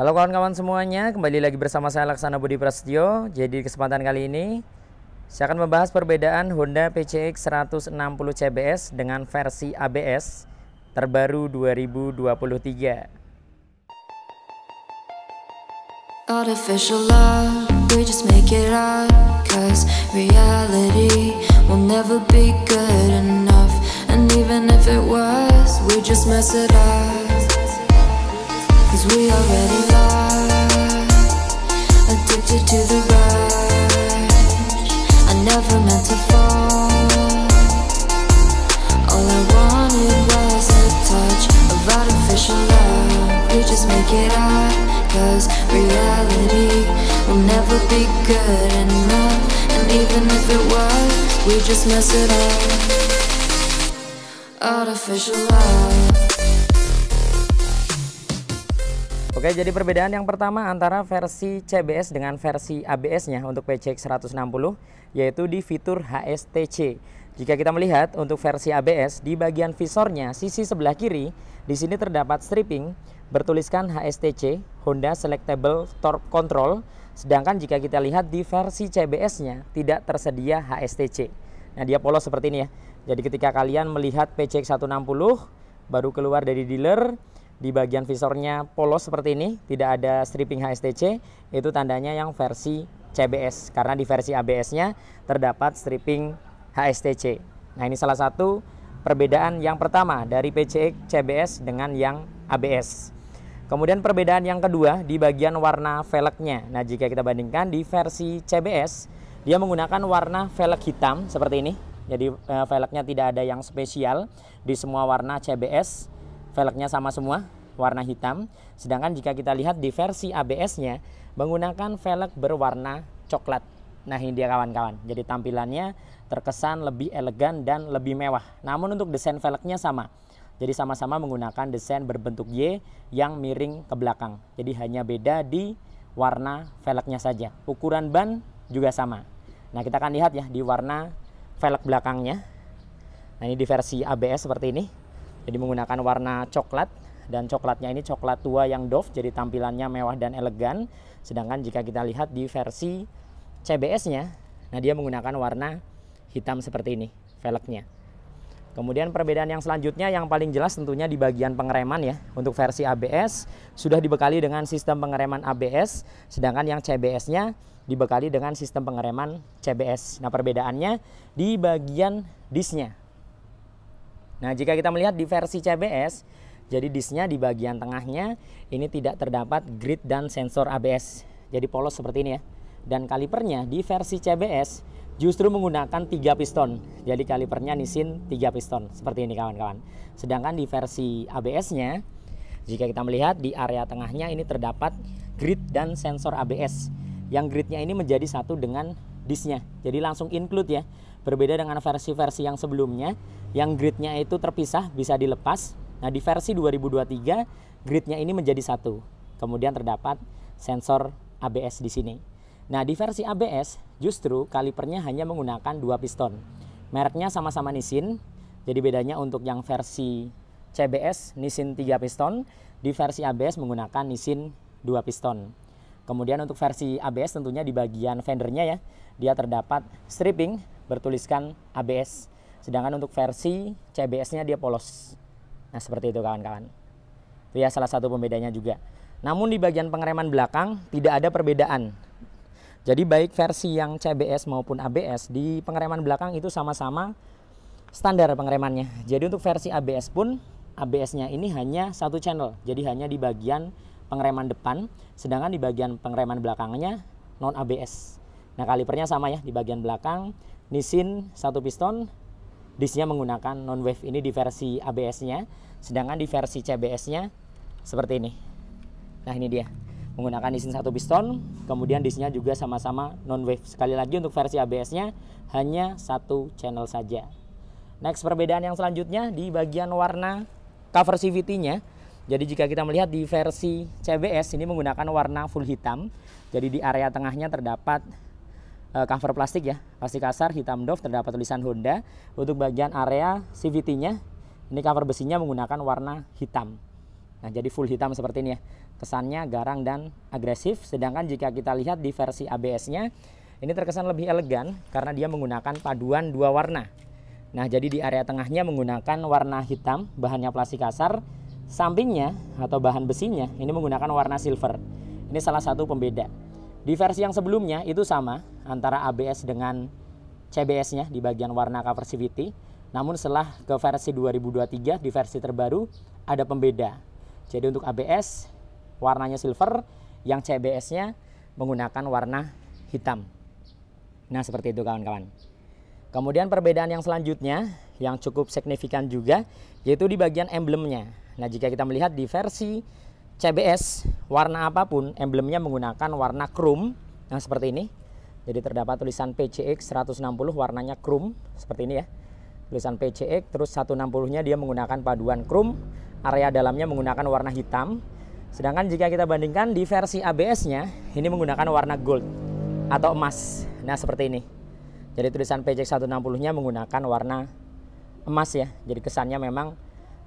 Halo kawan-kawan semuanya, kembali lagi bersama saya Laksana Budi Prasetyo. Jadi kesempatan kali ini saya akan membahas perbedaan Honda PCX 160 CBS dengan versi ABS terbaru 2023. Artificial love, we just make it up Cause reality will never be good enough And even if it was, we just mess it up Cause we already addicted to the rush I never meant to fall All I wanted was a touch of artificial love We just make it up Cause reality will never be good enough And even if it was, we just mess it up Artificial love Oke, jadi perbedaan yang pertama antara versi CBS dengan versi ABS-nya untuk PCX 160 yaitu di fitur HSTC. Jika kita melihat untuk versi ABS di bagian visornya sisi sebelah kiri di sini terdapat stripping bertuliskan HSTC Honda Selectable Torque Control sedangkan jika kita lihat di versi CBS-nya tidak tersedia HSTC. Nah, dia polos seperti ini ya. Jadi ketika kalian melihat PCX 160 baru keluar dari dealer di bagian visornya polos seperti ini, tidak ada stripping HSTC, itu tandanya yang versi CBS karena di versi ABS-nya terdapat stripping HSTC. Nah, ini salah satu perbedaan yang pertama dari PCX CBS dengan yang ABS. Kemudian perbedaan yang kedua di bagian warna velgnya. Nah, jika kita bandingkan di versi CBS, dia menggunakan warna velg hitam seperti ini. Jadi eh, velgnya tidak ada yang spesial di semua warna CBS velgnya sama semua warna hitam. Sedangkan jika kita lihat di versi ABS-nya menggunakan velg berwarna coklat. Nah ini dia kawan-kawan. Jadi tampilannya terkesan lebih elegan dan lebih mewah. Namun untuk desain velgnya sama. Jadi sama-sama menggunakan desain berbentuk Y yang miring ke belakang. Jadi hanya beda di warna velgnya saja. Ukuran ban juga sama. Nah kita akan lihat ya di warna velg belakangnya. Nah ini di versi ABS seperti ini. Jadi menggunakan warna coklat dan coklatnya ini coklat tua yang doff jadi tampilannya mewah dan elegan. Sedangkan jika kita lihat di versi CBS-nya, nah dia menggunakan warna hitam seperti ini velgnya. Kemudian perbedaan yang selanjutnya yang paling jelas tentunya di bagian pengereman ya. Untuk versi ABS sudah dibekali dengan sistem pengereman ABS, sedangkan yang CBS-nya dibekali dengan sistem pengereman CBS. Nah, perbedaannya di bagian disnya. Nah, jika kita melihat di versi CBS, jadi disknya di bagian tengahnya ini tidak terdapat grid dan sensor ABS. Jadi polos seperti ini ya. Dan kalipernya di versi CBS justru menggunakan tiga piston. Jadi kalipernya nisin tiga piston seperti ini kawan-kawan. Sedangkan di versi ABS-nya jika kita melihat di area tengahnya ini terdapat grid dan sensor ABS. Yang gridnya ini menjadi satu dengan disknya. Jadi langsung include ya. Berbeda dengan versi-versi yang sebelumnya, yang gridnya itu terpisah, bisa dilepas. Nah di versi 2023, gridnya ini menjadi satu. Kemudian terdapat sensor ABS di sini. Nah di versi ABS, justru kalipernya hanya menggunakan dua piston. Mereknya sama-sama Nissin, jadi bedanya untuk yang versi CBS Nissin 3 piston, di versi ABS menggunakan Nissin 2 piston. Kemudian untuk versi ABS tentunya di bagian fendernya ya, dia terdapat stripping bertuliskan ABS. Sedangkan untuk versi CBS-nya dia polos. Nah, seperti itu kawan-kawan. Itu ya salah satu pembedanya juga. Namun di bagian pengereman belakang tidak ada perbedaan. Jadi baik versi yang CBS maupun ABS di pengereman belakang itu sama-sama standar pengeremannya. Jadi untuk versi ABS pun ABS-nya ini hanya satu channel. Jadi hanya di bagian pengereman depan, sedangkan di bagian pengereman belakangnya non ABS. Nah kalipernya sama ya di bagian belakang Nissin satu piston, disnya menggunakan non wave ini di versi ABS-nya, sedangkan di versi CBS-nya seperti ini. Nah ini dia menggunakan isin satu piston, kemudian disnya juga sama-sama non wave. Sekali lagi untuk versi ABS-nya hanya satu channel saja. Next perbedaan yang selanjutnya di bagian warna cover CVT-nya jadi jika kita melihat di versi CBS ini menggunakan warna full hitam. Jadi di area tengahnya terdapat uh, cover plastik ya, plastik kasar hitam doff terdapat tulisan Honda. Untuk bagian area CVT-nya ini cover besinya menggunakan warna hitam. Nah, jadi full hitam seperti ini ya. Kesannya garang dan agresif. Sedangkan jika kita lihat di versi ABS-nya ini terkesan lebih elegan karena dia menggunakan paduan dua warna. Nah, jadi di area tengahnya menggunakan warna hitam, bahannya plastik kasar, Sampingnya atau bahan besinya ini menggunakan warna silver. Ini salah satu pembeda. Di versi yang sebelumnya itu sama antara ABS dengan CBS-nya di bagian warna cover CVT. Namun setelah ke versi 2023 di versi terbaru ada pembeda. Jadi untuk ABS warnanya silver, yang CBS-nya menggunakan warna hitam. Nah, seperti itu kawan-kawan. Kemudian perbedaan yang selanjutnya yang cukup signifikan juga yaitu di bagian emblemnya. Nah, jika kita melihat di versi CBS, warna apapun emblemnya menggunakan warna chrome yang nah, seperti ini. Jadi terdapat tulisan PCX 160 warnanya chrome seperti ini ya. Tulisan PCX terus 160-nya dia menggunakan paduan chrome, area dalamnya menggunakan warna hitam. Sedangkan jika kita bandingkan di versi ABS-nya ini menggunakan warna gold atau emas. Nah, seperti ini. Jadi tulisan PCX 160-nya menggunakan warna emas ya. Jadi kesannya memang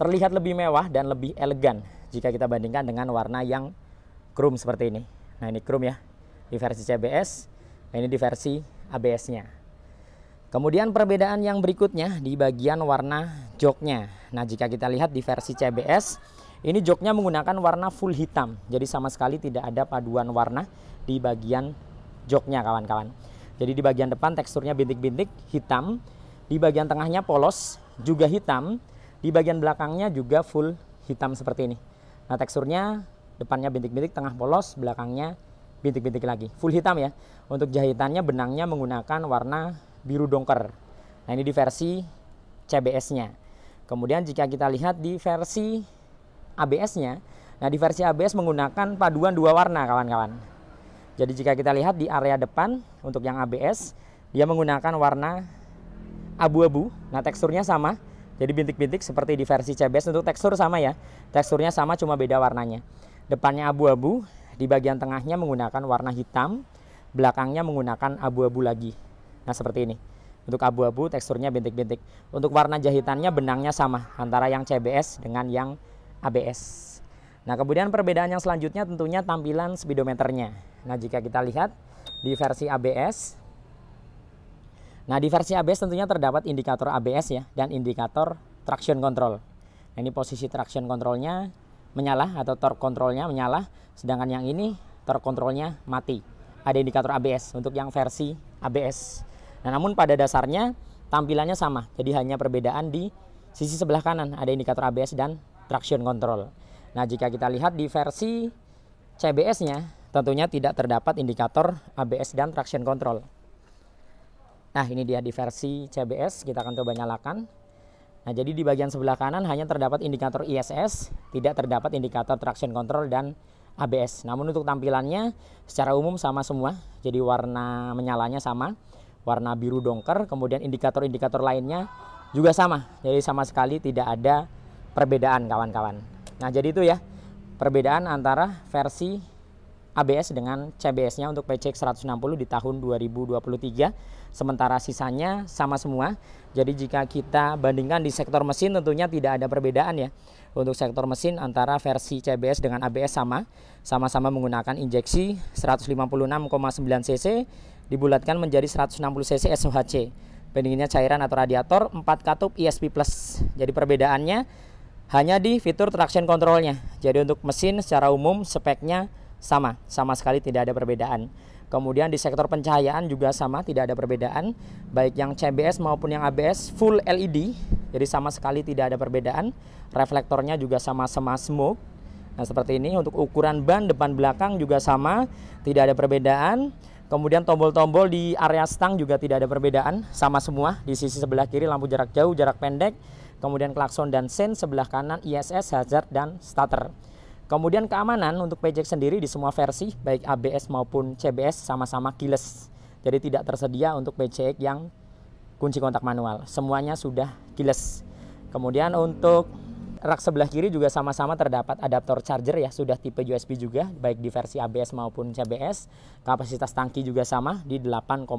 terlihat lebih mewah dan lebih elegan jika kita bandingkan dengan warna yang chrome seperti ini. Nah ini chrome ya, di versi CBS, nah ini di versi ABS-nya. Kemudian perbedaan yang berikutnya di bagian warna joknya. Nah jika kita lihat di versi CBS, ini joknya menggunakan warna full hitam. Jadi sama sekali tidak ada paduan warna di bagian joknya kawan-kawan. Jadi di bagian depan teksturnya bintik-bintik hitam, di bagian tengahnya polos juga hitam, di bagian belakangnya juga full hitam seperti ini. Nah teksturnya depannya bintik-bintik, tengah polos, belakangnya bintik-bintik lagi. Full hitam ya. Untuk jahitannya benangnya menggunakan warna biru dongker. Nah ini di versi CBS-nya. Kemudian jika kita lihat di versi ABS-nya, nah di versi ABS menggunakan paduan dua warna kawan-kawan. Jadi jika kita lihat di area depan untuk yang ABS, dia menggunakan warna abu-abu. Nah teksturnya sama, jadi bintik-bintik seperti di versi CBS untuk tekstur sama ya. Teksturnya sama cuma beda warnanya. Depannya abu-abu, di bagian tengahnya menggunakan warna hitam, belakangnya menggunakan abu-abu lagi. Nah, seperti ini. Untuk abu-abu teksturnya bintik-bintik. Untuk warna jahitannya benangnya sama antara yang CBS dengan yang ABS. Nah, kemudian perbedaan yang selanjutnya tentunya tampilan speedometernya. Nah, jika kita lihat di versi ABS, Nah, di versi ABS tentunya terdapat indikator ABS ya dan indikator traction control. Nah, ini posisi traction controlnya menyala atau torque controlnya menyala, sedangkan yang ini torque controlnya mati. Ada indikator ABS untuk yang versi ABS. Nah, namun pada dasarnya tampilannya sama, jadi hanya perbedaan di sisi sebelah kanan ada indikator ABS dan traction control. Nah, jika kita lihat di versi CBS-nya tentunya tidak terdapat indikator ABS dan traction control. Nah ini dia di versi CBS kita akan coba nyalakan. Nah jadi di bagian sebelah kanan hanya terdapat indikator ISS, tidak terdapat indikator traction control dan ABS. Namun untuk tampilannya secara umum sama semua, jadi warna menyalanya sama, warna biru dongker, kemudian indikator-indikator lainnya juga sama. Jadi sama sekali tidak ada perbedaan kawan-kawan. Nah jadi itu ya perbedaan antara versi ABS dengan CBS-nya untuk PCX 160 di tahun 2023 sementara sisanya sama semua. Jadi jika kita bandingkan di sektor mesin tentunya tidak ada perbedaan ya. Untuk sektor mesin antara versi CBS dengan ABS sama, sama-sama menggunakan injeksi 156,9 cc dibulatkan menjadi 160 cc SOHC. Pendinginnya cairan atau radiator 4 katup ESP+. Jadi perbedaannya hanya di fitur traction controlnya. Jadi untuk mesin secara umum speknya sama, sama sekali tidak ada perbedaan. Kemudian di sektor pencahayaan juga sama, tidak ada perbedaan. Baik yang CBS maupun yang ABS full LED, jadi sama sekali tidak ada perbedaan. Reflektornya juga sama-sama smoke. Nah seperti ini untuk ukuran ban depan belakang juga sama, tidak ada perbedaan. Kemudian tombol-tombol di area stang juga tidak ada perbedaan, sama semua. Di sisi sebelah kiri lampu jarak jauh, jarak pendek, kemudian klakson dan sen, sebelah kanan ISS, hazard, dan starter. Kemudian keamanan untuk pajak sendiri di semua versi baik ABS maupun CBS sama-sama keyless. Jadi tidak tersedia untuk pajak yang kunci kontak manual. Semuanya sudah keyless. Kemudian untuk rak sebelah kiri juga sama-sama terdapat adaptor charger ya, sudah tipe USB juga baik di versi ABS maupun CBS. Kapasitas tangki juga sama di 8,1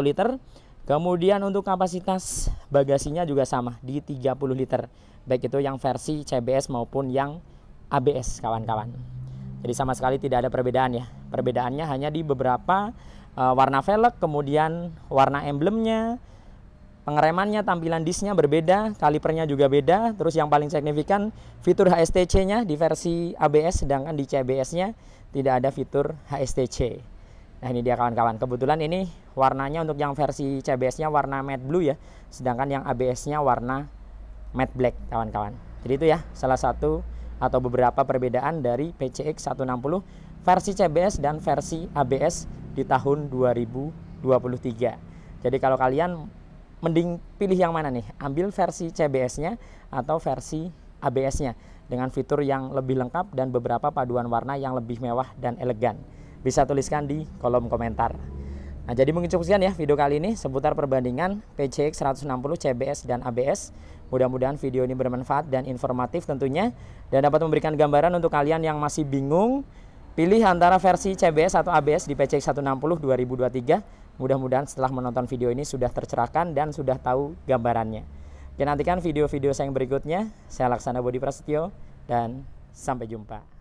liter. Kemudian untuk kapasitas bagasinya juga sama di 30 liter. Baik itu yang versi CBS maupun yang ABS kawan-kawan. Jadi sama sekali tidak ada perbedaan ya. Perbedaannya hanya di beberapa uh, warna velg, kemudian warna emblemnya, pengeremannya, tampilan disknya berbeda, kalipernya juga beda. Terus yang paling signifikan fitur HSTC-nya di versi ABS, sedangkan di CBS-nya tidak ada fitur HSTC. Nah ini dia kawan-kawan. Kebetulan ini warnanya untuk yang versi CBS-nya warna matte blue ya, sedangkan yang ABS-nya warna matte black kawan-kawan. Jadi itu ya salah satu atau beberapa perbedaan dari PCX 160 versi CBS dan versi ABS di tahun 2023. Jadi kalau kalian mending pilih yang mana nih? Ambil versi CBS-nya atau versi ABS-nya dengan fitur yang lebih lengkap dan beberapa paduan warna yang lebih mewah dan elegan. Bisa tuliskan di kolom komentar. Nah, jadi mungkin cukup sekian ya video kali ini seputar perbandingan PCX 160 CBS dan ABS. Mudah-mudahan video ini bermanfaat dan informatif tentunya dan dapat memberikan gambaran untuk kalian yang masih bingung pilih antara versi CBS atau ABS di PCX 160 2023. Mudah-mudahan setelah menonton video ini sudah tercerahkan dan sudah tahu gambarannya. Oke, nantikan video-video saya yang berikutnya. Saya Laksana Budi Prasetyo dan sampai jumpa.